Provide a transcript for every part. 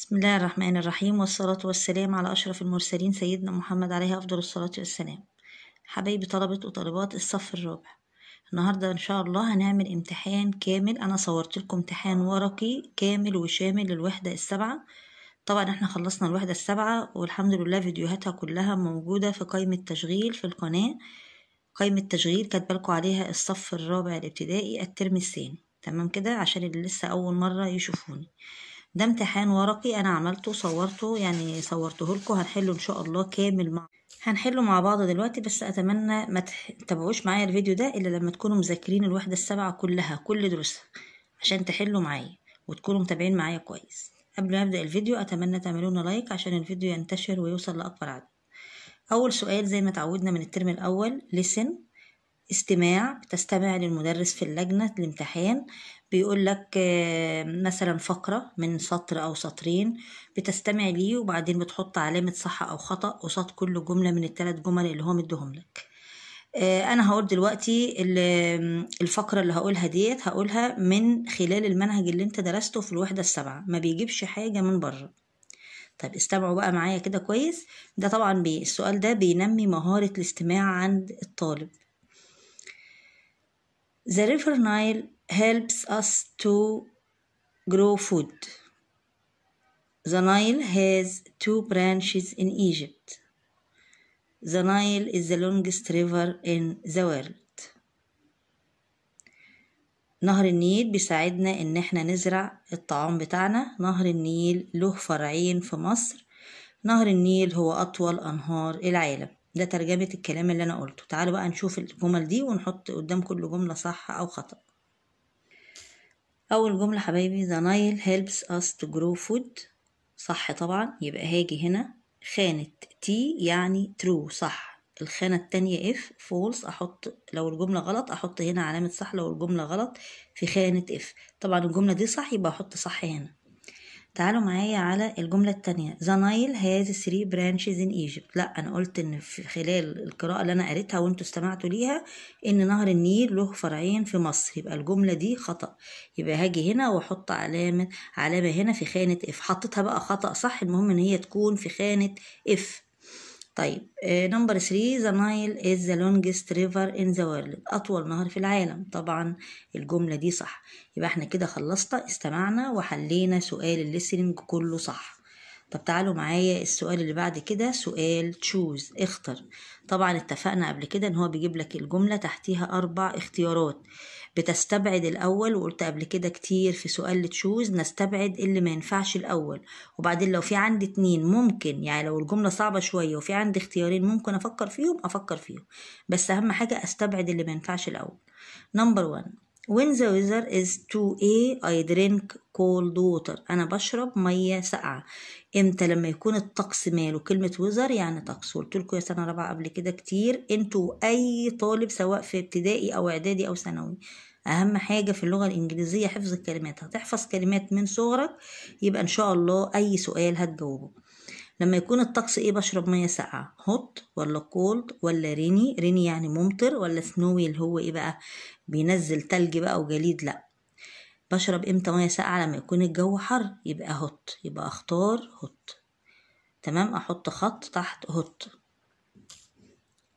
بسم الله الرحمن الرحيم والصلاة والسلام على أشرف المرسلين سيدنا محمد عليه أفضل الصلاة والسلام حبايبي طلبة وطالبات الصف الرابع النهاردة إن شاء الله هنعمل امتحان كامل أنا صورت لكم امتحان ورقي كامل وشامل للوحدة السبعة طبعا احنا خلصنا الوحدة السبعة والحمد لله فيديوهاتها كلها موجودة في قائمة تشغيل في القناة قائمة تشغيل كاتبالكوا عليها الصف الرابع الابتدائي الترم الثاني تمام كده عشان اللي لسه أول مرة يشوفوني ده امتحان ورقي انا عملته صورته يعني صورته لكم هنحله ان شاء الله كامل مع هنحله مع بعض دلوقتي بس اتمنى ما تتابعوش معايا الفيديو ده الا لما تكونوا مذاكرين الوحده السبعه كلها كل دروسها عشان تحلوا معايا وتكونوا متابعين معايا كويس قبل ما ابدا الفيديو اتمنى تعملوا لنا لايك عشان الفيديو ينتشر ويوصل لاكبر عدد اول سؤال زي ما اتعودنا من الترم الاول لسن استماع بتستمع للمدرس في اللجنة الامتحان بيقول لك آه، مثلا فقرة من سطر أو سطرين بتستمع ليه وبعدين بتحط علامة صح أو خطأ قصاد كل جملة من التلات جمل اللي هو مديهم لك آه، أنا هقول دلوقتي الفقرة اللي هقولها ديت هقولها من خلال المنهج اللي أنت درسته في الوحدة السابعة ما بيجيبش حاجة من بره طيب استمعوا بقى معايا كده كويس ده طبعا بي السؤال ده بينمي مهارة الاستماع عند الطالب The river Nile helps us to grow food. The Nile has two branches in Egypt. The Nile is the longest river in the world. نهر النيل بيساعدنا إن إحنا نزرع الطعام بتاعنا نهر النيل له فرعين في مصر نهر النيل هو أطول أنهار العالم ده ترجمة الكلام اللي أنا قلته تعالوا بقى نشوف الجمل دي ونحط قدام كل جملة صح أو خطأ أول جملة حبايبي the Nile helps us to grow food صح طبعا يبقى هاجي هنا خانة تي يعني ترو صح الخانة التانية اف فولس أحط لو الجملة غلط أحط هنا علامة صح لو الجملة غلط في خانة اف طبعا الجملة دي صح يبقى أحط صح هنا تعالوا معايا على الجملة التانية The Nile has three branches in Egypt لا أنا قلت إن في خلال القراءة اللي أنا قريتها وأنتوا استمعتوا ليها إن نهر النيل له فرعين في مصر يبقى الجملة دي خطأ يبقى هاجي هنا وأحط علامة علامة هنا في خانة إف حطيتها بقى خطأ صح المهم إن هي تكون في خانة إف طيب آه، نمبر 3 ذا نايل از ذا لونجست ريفر ان ذا وورلد اطول نهر في العالم طبعا الجمله دي صح يبقى احنا كده خلصنا استمعنا وحلينا سؤال الليسننج كله صح طب تعالوا معايا السؤال اللي بعد كده سؤال تشوز اختر طبعا اتفقنا قبل كده ان هو بيجيب لك الجملة تحتيها اربع اختيارات بتستبعد الاول وقلت قبل كده كتير في سؤال تشوز نستبعد اللي ما ينفعش الاول وبعدين لو في عندي اتنين ممكن يعني لو الجملة صعبة شوية وفي عندي اختيارين ممكن افكر فيهم افكر فيهم بس اهم حاجة استبعد اللي ما ينفعش الاول نمبر 1 when the weather is too a I drink cold water أنا بشرب مية ساقعة إمتى لما يكون الطقس ماله كلمة وزر يعني طقس قلت لكم يا سنة رابعة قبل كده كتير انتوا أي طالب سواء في ابتدائي أو إعدادي أو ثانوي أهم حاجة في اللغة الإنجليزية حفظ الكلمات هتحفظ كلمات من صغرك يبقى إن شاء الله أي سؤال هتجاوبه لما يكون الطقس ايه بشرب ميه ساقعه هوت ولا كولد ولا ريني ريني يعني ممطر ولا سنوي اللي هو ايه بقى بينزل تلج بقى وجليد لا بشرب امتى ميه ساقعه لما يكون الجو حر يبقى هوت يبقى اختار هوت تمام احط خط تحت هوت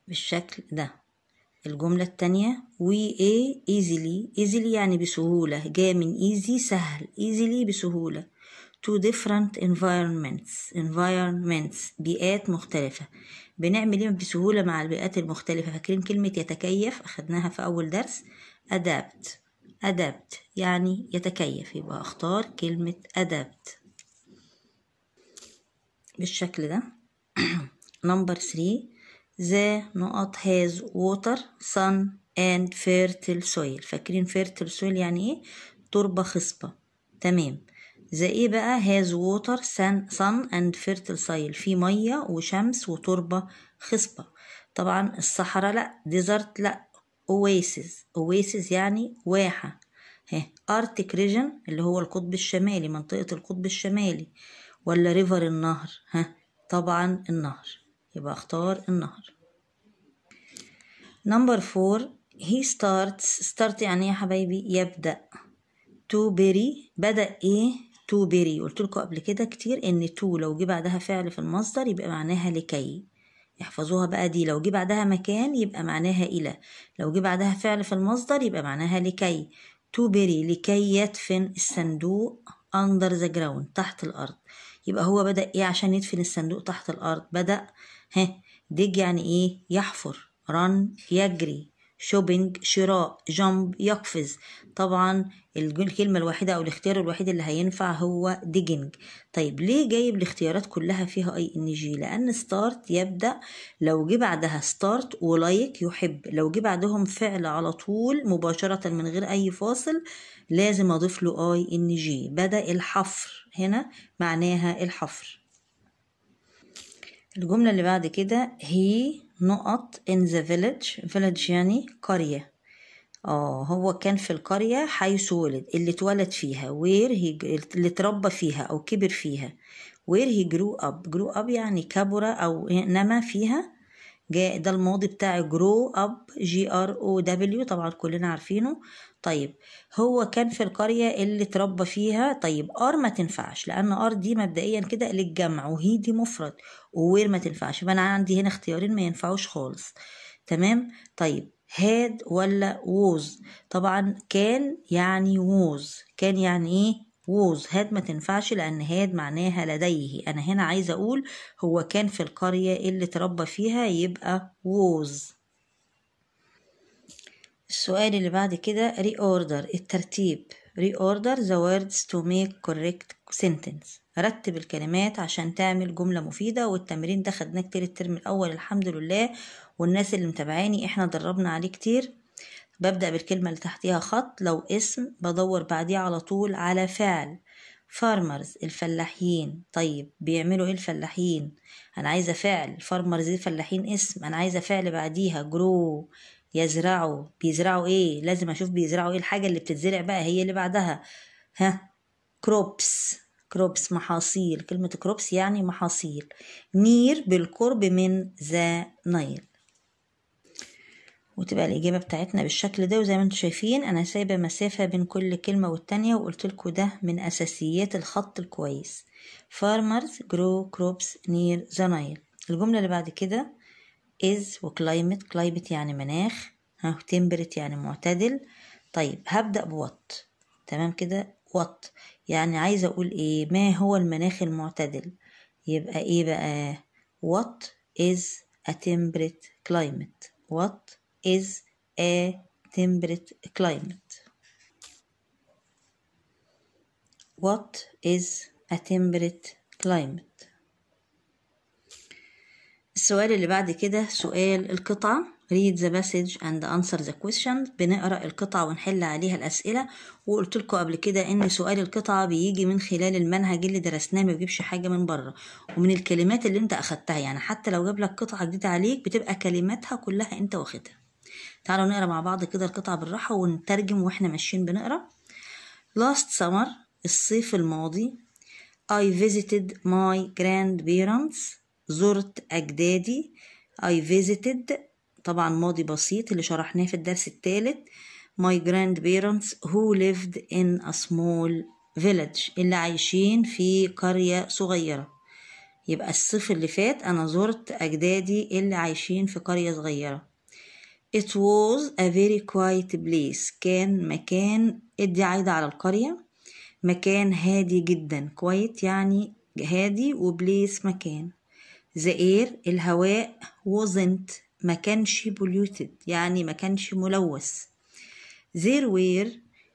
بالشكل ده الجملة التانية we a easily easily يعني بسهولة جاء من easy سهل easily بسهولة to different environments environments بيئات مختلفة بنعمل ايه بسهولة مع البيئات المختلفة فاكرين كلمة يتكيف أخدناها في أول درس adapt adapt يعني يتكيف يبقى اختار كلمة adapt بالشكل ده نمبر 3 ذا نقط هاز ووتر sun and fertile soil فاكرين fertile soil يعني ايه تربة خصبة تمام زي ايه بقى هاز ووتر سان اند فيرتل سايل في ميه وشمس وتربه خصبه طبعا الصحراء لا ديزرت لا اواسيس اواسيس يعني واحه ها ارتك ريجن اللي هو القطب الشمالي منطقه القطب الشمالي ولا ريفر النهر ها طبعا النهر يبقى اختار النهر نمبر فور هي ستارتس ستارت يعني إيه يا حبايبي يبدأ تو بيري بدأ ايه تو بيري قلت لكم قبل كده كتير ان تو لو جه بعدها فعل في المصدر يبقى معناها لكي احفظوها بقى دي لو جه بعدها مكان يبقى معناها الى لو جه بعدها فعل في المصدر يبقى معناها لكي تو بيري لكي يدفن الصندوق اندر ذا جراوند تحت الارض يبقى هو بدا ايه عشان يدفن الصندوق تحت الارض بدا ها دج يعني ايه يحفر رن يجري شوبينج شراء جامب يقفز طبعا الكلمة الوحيدة أو الاختيار الوحيد اللي هينفع هو ديجينج طيب ليه جايب الاختيارات كلها فيها أي إن جي لأن ستارت يبدأ لو جه بعدها ستارت ولايك يحب لو جه بعدهم فعل على طول مباشرة من غير أي فاصل لازم أضيف له أي إن جي بدأ الحفر هنا معناها الحفر الجملة اللي بعد كده هي نقط in the village village يعني قرية اه هو كان في القرية حيث ولد اللي اتولد فيها where he اللي اتربى فيها أو كبر فيها where he grew up grew up يعني كبر أو نما فيها جاء ده الماضي بتاع جرو اب جي ار او دبليو طبعا كلنا عارفينه طيب هو كان في القرية اللي اتربى فيها طيب ار ما تنفعش لان ار دي مبدئيا كده للجمع وهي دي مفرد وير ما تنفعش يبقى انا عندي هنا اختيارين ما ينفعوش خالص تمام طيب هاد ولا ووز طبعا كان يعني ووز كان يعني ايه ووز هاد ما تنفعش لأن هاد معناها لديه أنا هنا عايزة أقول هو كان في القرية اللي تربى فيها يبقى ووز السؤال اللي بعد كده reorder الترتيب reorder the words to make correct sentence رتب الكلمات عشان تعمل جملة مفيدة والتمرين ده خدناه كتير الترم الأول الحمد لله والناس اللي متابعاني احنا دربنا عليه كتير ببدأ بالكلمة اللي تحتيها خط لو اسم بدور بعديه على طول على فعل فارمرز الفلاحين طيب بيعملوا ايه الفلاحين انا عايزه فعل فارمرز إيه الفلاحين فلاحين اسم انا عايزه فعل بعديها جرو يزرعوا بيزرعوا ايه لازم اشوف بيزرعوا ايه الحاجه اللي بتتزرع بقى هي اللي بعدها ها كروبس كروبس محاصيل كلمه كروبس يعني محاصيل نير بالقرب من ذا نايل وتبقى الإجابة بتاعتنا بالشكل ده وزي ما انتم شايفين أنا سايبة مسافة بين كل كلمة والتانية وقلت لكم ده من أساسيات الخط الكويس farmers grow crops near the Nile الجملة اللي بعد كده is و climate climate يعني مناخ ها temperate يعني معتدل طيب هبدأ بوات تمام كده وات يعني عايزة أقول إيه ما هو المناخ المعتدل يبقى إيه بقى what is a temperate climate what is a temperate climate what is a temperate climate السؤال اللي بعد كده سؤال القطعة read the passage and answer the question بنقرأ القطعة ونحل عليها الأسئلة وقلت لكم قبل كده إن سؤال القطعة بيجي من خلال المنهج اللي درسناه ما بيجيبش حاجة من بره ومن الكلمات اللي أنت أخدتها يعني حتى لو جاب لك قطعة جديدة عليك بتبقى كلماتها كلها أنت واخدها تعالوا نقرا مع بعض كده القطعة بالراحة ونترجم واحنا ماشيين بنقرا last summer الصيف الماضي I visited my grandparents زرت أجدادي I visited طبعا ماضي بسيط اللي شرحناه في الدرس الثالث my grandparents who lived in a small village اللي عايشين في قرية صغيرة يبقى الصيف اللي فات أنا زرت أجدادي اللي عايشين في قرية صغيرة It was a very quiet place كان مكان ادي عايدة على القرية مكان هادي جدا quiet يعني هادي وبليس مكان The air الهواء wasn't ما كانش polluted يعني ما كانش ملوث There were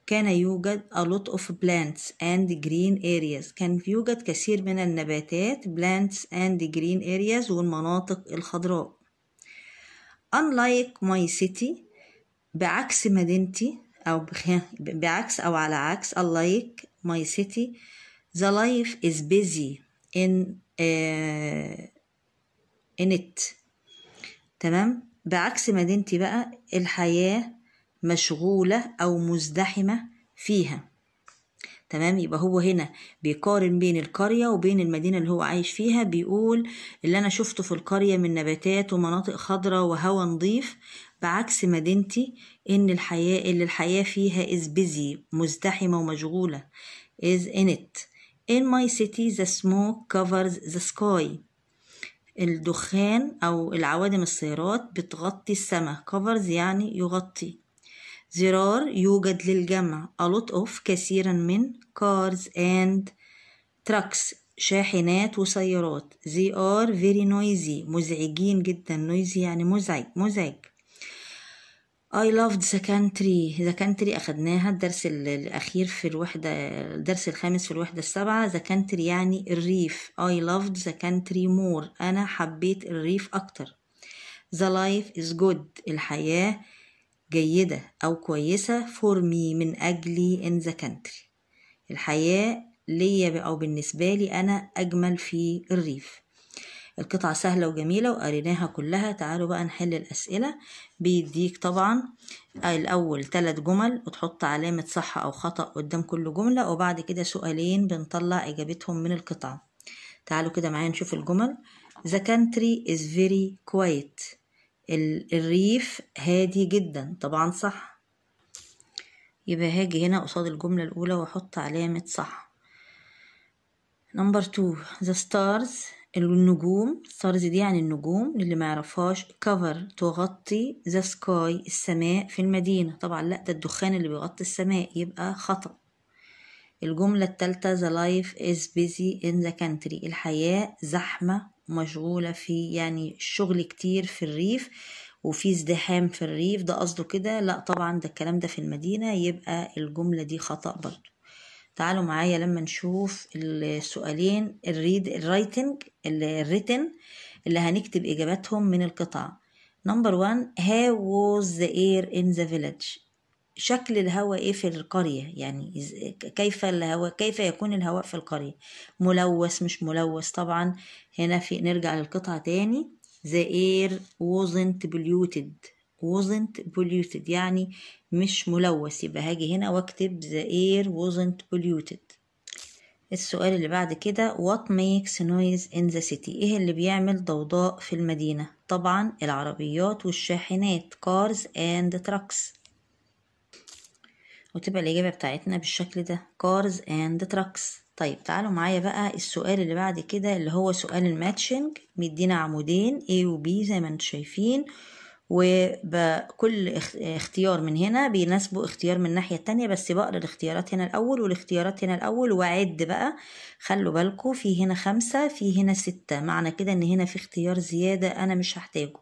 كان يوجد a lot of plants and green areas كان يوجد كثير من النباتات plants and green areas والمناطق الخضراء unlike my city بعكس مدينتي أو بعكس أو على عكس unlike my city the life is busy in uh, in it تمام بعكس مدينتي بقى الحياة مشغولة أو مزدحمة فيها تمام يبقى هو هنا بيقارن بين القرية وبين المدينة اللي هو عايش فيها بيقول اللي أنا شفته في القرية من نباتات ومناطق خضراء وهواء نظيف بعكس مدينتي إن الحياة اللي الحياة فيها is busy مزدحمة ومشغولة is in it in my city the smoke covers the sky الدخان أو العوادم السيارات بتغطي السماء covers يعني يغطي زرار يوجد للجمع a lot of كثيرا من cars and trucks شاحنات وسيارات they are very noisy مزعجين جدا noisy يعني مزعج مزعج I loved the country the country أخدناها الدرس الأخير في الوحدة الدرس الخامس في الوحدة السابعة the country يعني الريف I loved the country more أنا حبيت الريف أكتر the life is good الحياة جيدة أو كويسة for me من أجلي in the country الحياة ليا أو بالنسبة لي أنا أجمل في الريف القطعة سهلة وجميلة وقريناها كلها تعالوا بقى نحل الأسئلة بيديك طبعا الأول تلات جمل وتحط علامة صح أو خطأ قدام كل جملة وبعد كده سؤالين بنطلع إجابتهم من القطعة تعالوا كده معايا نشوف الجمل The country is very quiet الريف هادي جدا طبعا صح يبقى هاجي هنا قصاد الجملة الأولى وأحط علامة صح نمبر تو the stars النجوم stars دي يعني النجوم للي ما يعرفهاش cover تغطي the sky السماء في المدينة طبعا لا ده الدخان اللي بيغطي السماء يبقى خطأ الجملة التالتة the life is busy in the country الحياة زحمة مشغولة في يعني شغل كتير في الريف وفي ازدحام في الريف ده قصده كده لا طبعا ده الكلام ده في المدينة يبقى الجملة دي خطأ برضو تعالوا معايا لما نشوف السؤالين الريد الرايتنج الريتن اللي هنكتب إجاباتهم من القطع نمبر 1 هاو ووز ذا اير ذا فيليج شكل الهواء ايه في القرية يعني كيف الهواء كيف يكون الهواء في القرية ملوث مش ملوث طبعا هنا في نرجع للقطعة تاني the air wasn't polluted wasn't polluted يعني مش ملوث يبقى هاجي هنا واكتب the air wasn't polluted السؤال اللي بعد كده what makes noise in the city ايه اللي بيعمل ضوضاء في المدينة طبعا العربيات والشاحنات cars and trucks وتبقى الإجابة بتاعتنا بالشكل ده cars and trucks طيب تعالوا معايا بقى السؤال اللي بعد كده اللي هو سؤال الماتشنج مدينا عمودين A و B زي ما انتم شايفين وكل اختيار من هنا بيناسبه اختيار من الناحية التانية بس بقرا الاختيارات هنا الأول والاختيارات هنا الأول وأعد بقى خلوا بالكم في هنا خمسة في هنا ستة معنى كده إن هنا في اختيار زيادة أنا مش هحتاجه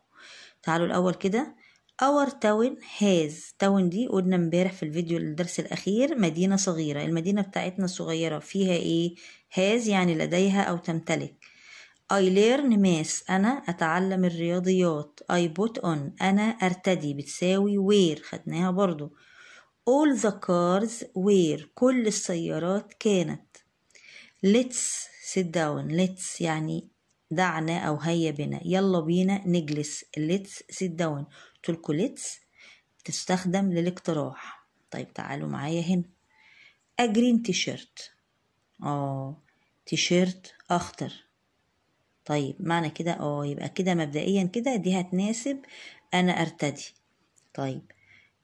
تعالوا الأول كده اور تاون هاز تاون دي قلنا امبارح في الفيديو الدرس الاخير مدينه صغيره المدينه بتاعتنا الصغيره فيها ايه هاز يعني لديها او تمتلك I learn math أنا أتعلم الرياضيات I put on أنا أرتدي بتساوي wear خدناها برضو All the cars were كل السيارات كانت Let's sit down Let's يعني دعنا أو هيا بنا يلا بينا نجلس Let's sit down في الكوليتس تستخدم للاقتراح طيب تعالوا معايا هنا أجرين تيشيرت اه تيشيرت أخضر طيب معنى كده اه يبقى كده مبدئيا كده دي هتناسب أنا أرتدي طيب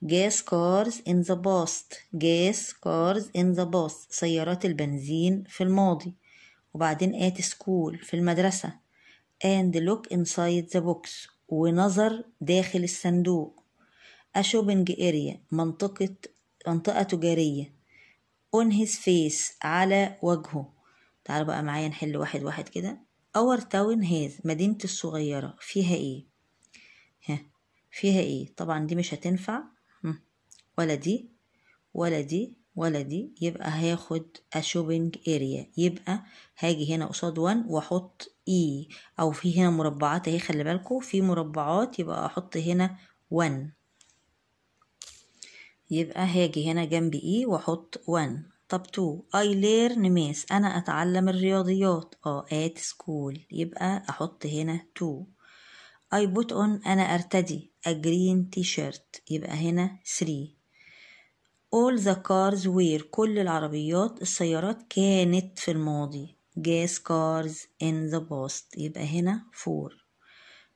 gas cars in the past gas cars in the past سيارات البنزين في الماضي وبعدين at school في المدرسة and look inside the box ونظر داخل الصندوق أشوبنج إريا منطقة منطقة تجارية on his face على وجهه تعالوا بقى معايا نحل واحد واحد كده اور تاون هاز مدينتي الصغيرة فيها ايه ها فيها ايه طبعا دي مش هتنفع ولا دي ولا دي ولا دي يبقى هاخد a shopping area يبقى هاجي هنا قصاد 1 واحط اي e او في هنا مربعات اهي خلي بالكم في مربعات يبقى احط هنا 1 يبقى هاجي هنا جنب اي e واحط 1 طب 2 اي ليرن ميس انا اتعلم الرياضيات اه ات سكول يبقى احط هنا 2 اي بوت اون انا ارتدي ا جرين تي شيرت يبقى هنا 3 all the cars were كل العربيات السيارات كانت في الماضي gas cars in the past يبقى هنا four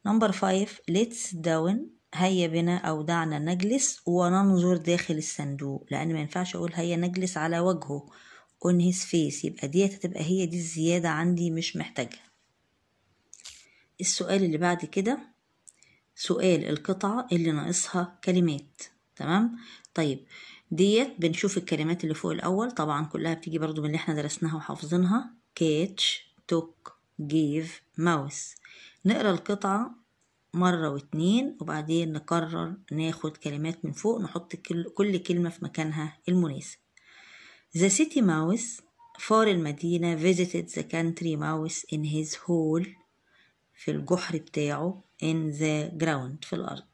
number five let's down هيا بنا أو دعنا نجلس وننظر داخل الصندوق لأن ما ينفعش أقول هيا نجلس على وجهه on his face يبقى ديت هتبقى هي دي الزيادة عندي مش محتاجها السؤال اللي بعد كده سؤال القطعة اللي ناقصها كلمات تمام طيب ديت بنشوف الكلمات اللي فوق الأول طبعا كلها بتيجي برضو من اللي احنا درسناها وحافظينها catch took give mouse نقرا القطعة مرة واتنين وبعدين نقرر ناخد كلمات من فوق نحط كل كلمة في مكانها المناسب The city mouse فار المدينة visited the country mouse in his hole في الجحر بتاعه in the ground في الأرض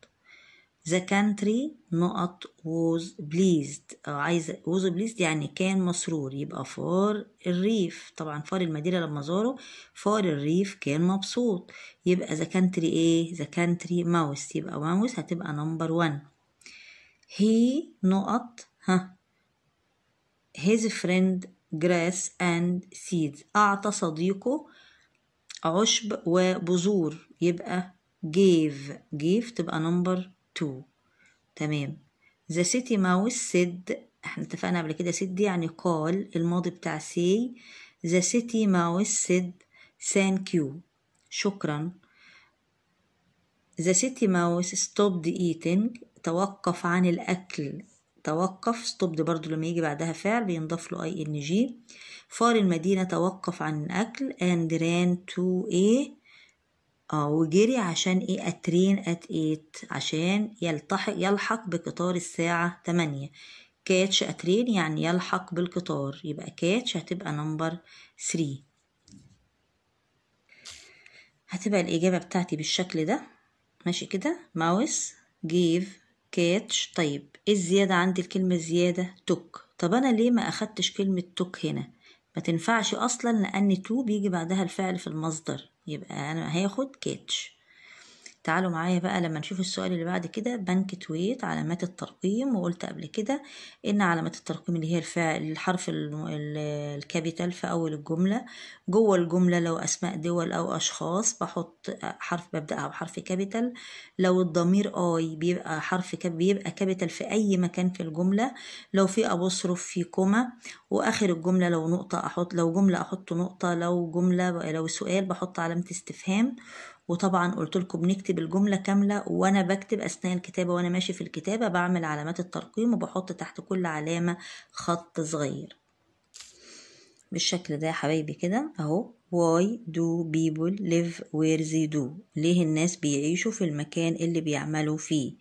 the country نقط was pleased أو uh, عايزة was pleased يعني كان مسرور يبقى فار الريف طبعا فار المدينة لما زاره فار الريف كان مبسوط يبقى the country ايه the country mouse يبقى mouse هتبقى number one he نقط ها his friend grass and seeds أعطى صديقه عشب وبذور يبقى gave gave تبقى number تو تمام ذا سيتي ماوس سيد احنا اتفقنا قبل كده سيد دي يعني قال الماضي بتاع سي ذا سيتي ماوس سيد ثانك يو شكرا ذا سيتي ماوس ستوبد ايتينج توقف عن الاكل توقف ستوبد برضو لما يجي بعدها فعل بينضاف له اي ان جي فار المدينة توقف عن الأكل and ran to a اه وجري عشان ايه اترين ات ايت عشان يلتحق يلحق بقطار الساعة تمانية كاتش اترين يعني يلحق بالقطار يبقى كاتش هتبقى نمبر ثري هتبقى الإجابة بتاعتي بالشكل ده ماشي كده ماوس جيف كاتش طيب ايه الزيادة عندي الكلمة الزيادة توك طب أنا ليه ما أخدتش كلمة توك هنا ما تنفعش أصلا لأن تو بيجي بعدها الفعل في المصدر يبقى أنا هاخد كاتش تعالوا معايا بقى لما نشوف السؤال اللي بعد كده بنك تويت علامات الترقيم وقلت قبل كده ان علامات الترقيم اللي هي الفعل الحرف الكابيتال في اول الجمله جوه الجمله لو اسماء دول او اشخاص بحط حرف ببداها بحرف كابيتال لو الضمير اي بيبقى حرف كاب بيبقى كابيتال في اي مكان في الجمله لو في ابوصرف في كوما واخر الجمله لو نقطه احط لو جمله احط نقطه لو جمله لو سؤال بحط علامه استفهام وطبعا قلت لكم نكتب الجمله كامله وانا بكتب اثناء الكتابه وانا ماشي في الكتابه بعمل علامات الترقيم وبحط تحت كل علامه خط صغير بالشكل ده يا حبايبي كده اهو why do people live where they do ليه الناس بيعيشوا في المكان اللي بيعملوا فيه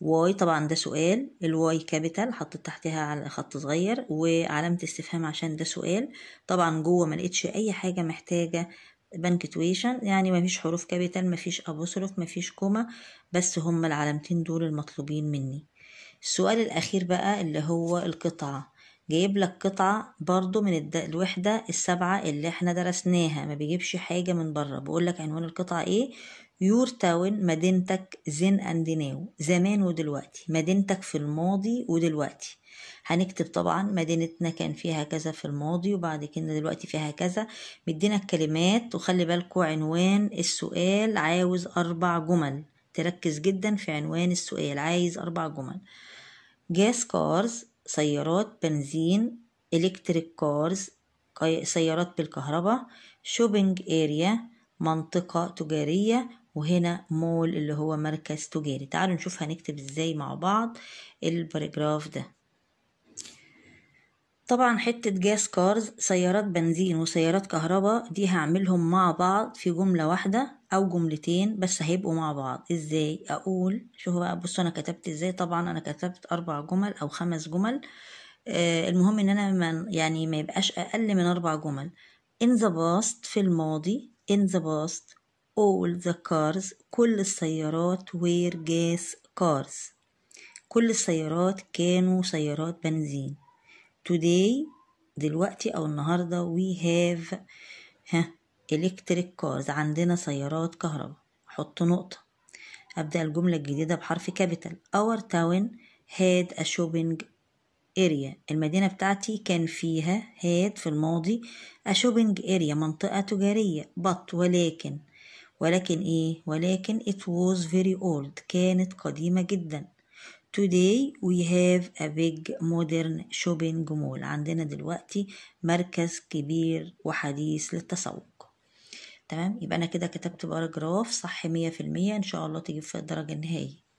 واي طبعا ده سؤال الواي كابيتال حطيت تحتها على خط صغير وعلامة استفهام عشان ده سؤال طبعا جوه ما لقيتش اي حاجة محتاجة بنكتويشن يعني مفيش حروف كابيتال مفيش ما مفيش كوما بس هما العلامتين دول المطلوبين مني السؤال الاخير بقى اللي هو القطعه جايب لك قطعة برضو من الوحدة السبعة اللي احنا درسناها ما بيجيبش حاجة من بره بقول لك عنوان القطعة ايه يور تاون مدينتك زين اند ناو زمان ودلوقتي مدينتك في الماضي ودلوقتي هنكتب طبعا مدينتنا كان فيها كذا في الماضي وبعد كده دلوقتي فيها كذا مدينا الكلمات وخلي بالكو عنوان السؤال عاوز أربع جمل تركز جدا في عنوان السؤال عايز أربع جمل جاس كارز سيارات بنزين إلكتريك كارز سيارات بالكهرباء شوبينج اريا منطقة تجارية وهنا مول اللي هو مركز تجاري تعالوا نشوف هنكتب ازاي مع بعض الباراجراف ده طبعا حتة جاس كارز سيارات بنزين وسيارات كهرباء دي هعملهم مع بعض في جملة واحدة أو جملتين بس هيبقوا مع بعض ازاي أقول شوفوا بقى بصوا أنا كتبت ازاي طبعا أنا كتبت أربع جمل أو خمس جمل آه المهم إن أنا من يعني ما يبقاش أقل من أربع جمل in the past في الماضي in the past all the cars كل السيارات were gas cars كل السيارات كانوا سيارات بنزين today دلوقتي أو النهاردة we have ها electric cars عندنا سيارات كهرباء حط نقطة أبدأ الجملة الجديدة بحرف كابيتال our town had a shopping area المدينة بتاعتي كان فيها هاد في الماضي a shopping area منطقة تجارية but ولكن ولكن إيه ولكن it was very old كانت قديمة جدا Today we have a big modern shopping mall عندنا دلوقتي مركز كبير وحديث للتسوق تمام يبقى أنا كده كتبت باراجراف صح مية في المية إن شاء الله تجيب في الدرجة النهائية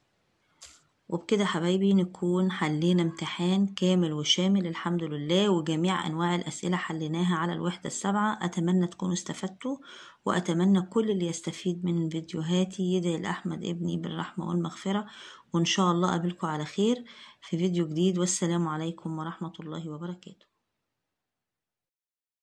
وبكده حبايبي نكون حلينا امتحان كامل وشامل الحمد لله وجميع أنواع الأسئلة حليناها على الوحدة السبعة أتمنى تكونوا استفدتوا وأتمنى كل اللي يستفيد من فيديوهاتي يدعي لأحمد ابني بالرحمة والمغفرة وإن شاء الله أقابلكم على خير في فيديو جديد والسلام عليكم ورحمة الله وبركاته